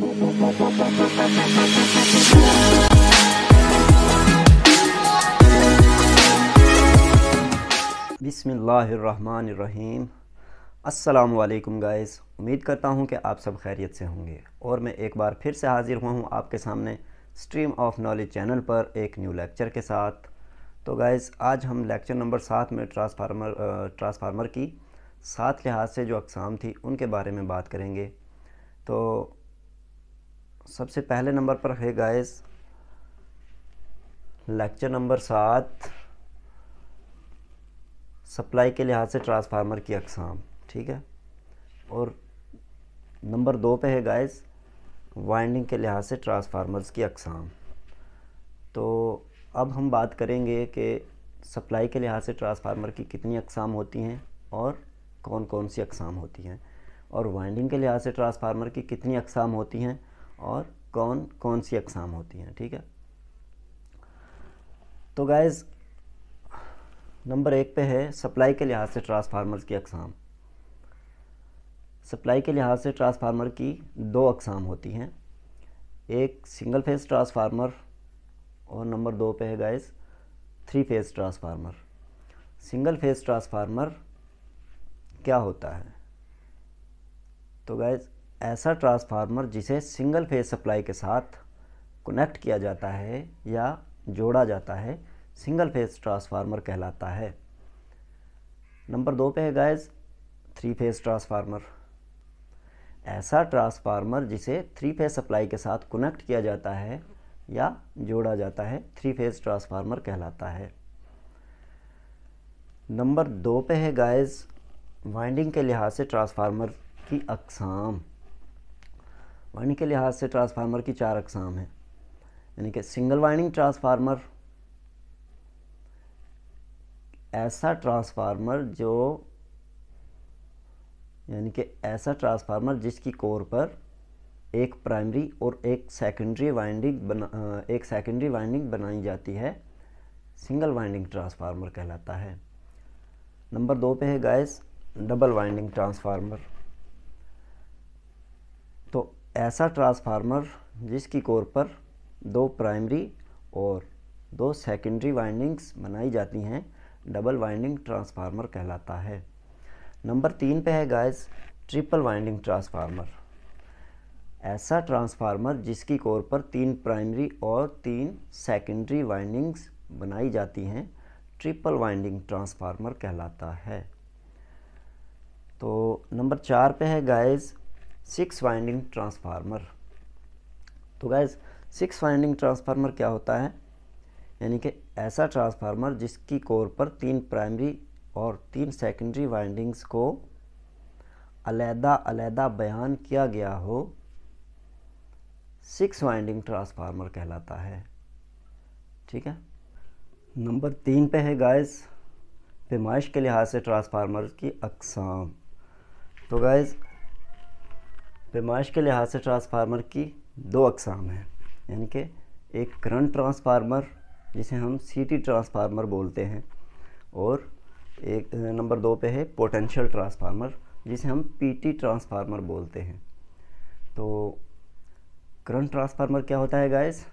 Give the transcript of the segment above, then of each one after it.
बिसमीम अल्लाम गाइस उम्मीद करता हूँ कि आप सब खैरियत से होंगे और मैं एक बार फिर से हाज़िर हुआ हूँ आपके सामने स्ट्रीम ऑफ नॉलेज चैनल पर एक न्यू लेक्चर के साथ तो गाइस आज हम लेक्चर नंबर सात में ट्रांसफार्मर ट्रांसफार्मर की सात लिहाज से जो अकसाम थी उनके बारे में बात करेंगे तो सबसे पहले नंबर पर है गाइस लेक्चर नंबर सात सप्लाई के लिहाज से ट्रांसफार्मर की अकसाम ठीक है और नंबर दो पे है गाइस वाइंडिंग के लिहाज से ट्रांसफार्मर्स की अकसाम तो अब हम बात करेंगे कि सप्लाई के लिहाज से ट्रांसफार्मर की कितनी अकसाम होती हैं और कौन कौन सी अकसाम होती हैं और वाइंडिंग के लिहाज से ट्रांसफार्मर की कितनी अकसाम होती हैं और कौन कौन सी अकसाम होती हैं ठीक है तो गाइज नंबर एक पे है सप्लाई के लिहाज से ट्रांसफार्मर की अकसाम सप्लाई के लिहाज से ट्रांसफार्मर की दो अकसाम होती हैं एक सिंगल फेज़ ट्रांसफार्मर और नंबर दो पे है guys three phase transformer single phase transformer क्या होता है तो गाइज़ ऐसा ट्रांसफार्मर जिसे सिंगल फेज सप्लाई के साथ कनेक्ट किया जाता है या जोड़ा जाता है सिंगल फेज ट्रांसफार्मर कहलाता है नंबर दो पे है गाइस थ्री फेज ट्रांसफार्मर ऐसा ट्रांसफार्मर जिसे थ्री फेज सप्लाई के साथ कनेक्ट किया जाता है या जोड़ा जाता है थ्री फेज ट्रांसफार्मर कहलाता है नंबर दो पे है गाइस वाइंडिंग के लिहाज से ट्रांसफार्मर की अकसाम वाइंडिंग के लिहाज से ट्रांसफार्मर की चार अकसाम हैं यानी कि सिंगल वाइंडिंग ट्रांसफार्मर ऐसा ट्रांसफार्मर जो यानी कि ऐसा ट्रांसफार्मर जिसकी कोर पर एक प्राइमरी और एक सेकेंडरी वाइंडिंग बना एक सेकेंडरी वाइंडिंग बनाई जाती है सिंगल वाइंडिंग ट्रांसफार्मर कहलाता है नंबर दो पे है गैस डबल वाइंडिंग ट्रांसफार्मर तो ऐसा ट्रांसफार्मर जिसकी कोर पर दो प्राइमरी और दो सेकेंडरी वाइंडिंग्स बनाई जाती हैं डबल वाइंडिंग ट्रांसफार्मर कहलाता है नंबर तीन पे है गाइस ट्रिपल वाइंडिंग ट्रांसफार्मर ऐसा ट्रांसफार्मर जिसकी कोर पर तीन प्राइमरी और तीन सेकेंडरी वाइंडिंग्स बनाई जाती हैं ट्रिपल वाइंडिंग ट्रांसफार्मर कहलाता है तो नंबर चार पे है गाइस सिक्स वाइंडिंग ट्रांसफार्मर तो गैस सिक्स वाइंडिंग ट्रांसफार्मर क्या होता है यानी कि ऐसा ट्रांसफार्मर जिसकी कोर पर तीन प्राइमरी और तीन सेकेंडरी वाइंडिंग्स को अलहदा अलहदा बयान किया गया हो सिक्स वाइंडिंग ट्रांसफार्मर कहलाता है ठीक है नंबर तीन पे है गाइस पेमाइश के लिहाज से ट्रांसफार्मर की अकसाम तो गाइस पैमाइश के लिहाज से ट्रांसफार्मर की दो अकसाम हैं यानी कि एक करंट ट्रांसफार्मर जिसे हम सीटी ट्रांसफार्मर बोलते हैं और एक नंबर दो पे है पोटेंशियल ट्रांसफार्मर जिसे हम पीटी ट्रांसफार्मर बोलते हैं तो करंट ट्रांसफार्मर क्या होता है गाइस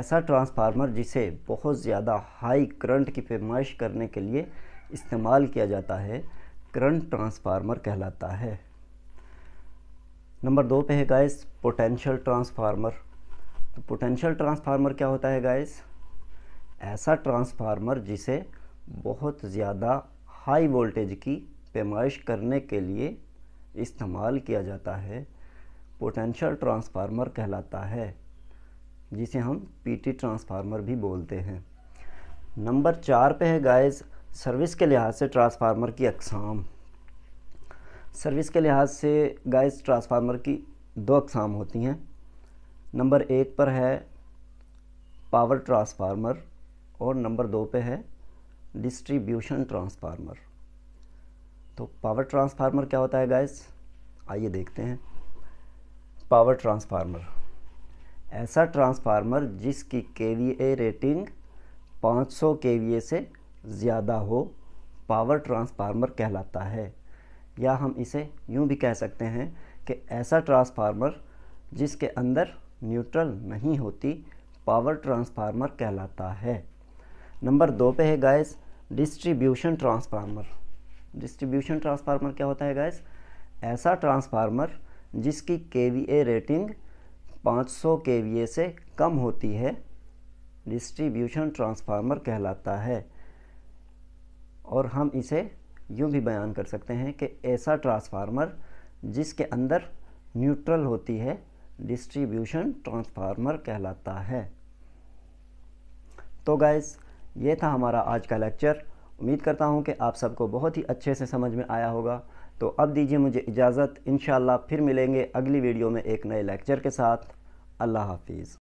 ऐसा ट्रांसफार्मर जिसे बहुत ज़्यादा हाई करंट की पैमाइश करने के लिए इस्तेमाल किया जाता है करंट ट्रांसफार्मर कहलाता है नंबर दो पे है गाइस पोटेंशियल ट्रांसफार्मर तो पोटेंशियल ट्रांसफार्मर क्या होता है गाइस ऐसा ट्रांसफार्मर जिसे बहुत ज़्यादा हाई वोल्टेज की पैमाइश करने के लिए इस्तेमाल किया जाता है पोटेंशियल ट्रांसफार्मर कहलाता है जिसे हम पीटी ट्रांसफार्मर भी बोलते हैं नंबर चार पे है गाइस सर्विस के लिहाज से ट्रांसफार्मर की अकसाम सर्विस के लिहाज से गैस ट्रांसफार्मर की दो अकसाम होती हैं नंबर एक पर है पावर ट्रांसफार्मर और नंबर दो पे है डिस्ट्रीब्यूशन ट्रांसफार्मर तो पावर ट्रांसफार्मर क्या होता है गैस आइए देखते हैं पावर ट्रांसफार्मर ऐसा ट्रांसफार्मर जिसकी के रेटिंग 500 के से ज़्यादा हो पावर ट्रांसफार्मर कहलाता है या हम इसे यूँ भी कह सकते हैं कि ऐसा ट्रांसफार्मर जिसके अंदर न्यूट्रल नहीं होती पावर ट्रांसफार्मर कहलाता है नंबर दो पे है guys distribution transformer distribution transformer क्या होता है गाइस ऐसा ट्रांसफार्मर जिसकी के रेटिंग 500 के से कम होती है डिस्ट्रीब्यूशन ट्रांसफार्मर कहलाता है और हम इसे यूँ भी बयान कर सकते हैं कि ऐसा ट्रांसफार्मर जिसके अंदर न्यूट्रल होती है डिस्ट्रीब्यूशन ट्रांसफार्मर कहलाता है तो गाइज़ ये था हमारा आज का लेक्चर उम्मीद करता हूँ कि आप सबको बहुत ही अच्छे से समझ में आया होगा तो अब दीजिए मुझे इजाज़त इन फिर मिलेंगे अगली वीडियो में एक नए लेक्चर के साथ अल्लाह हाफिज़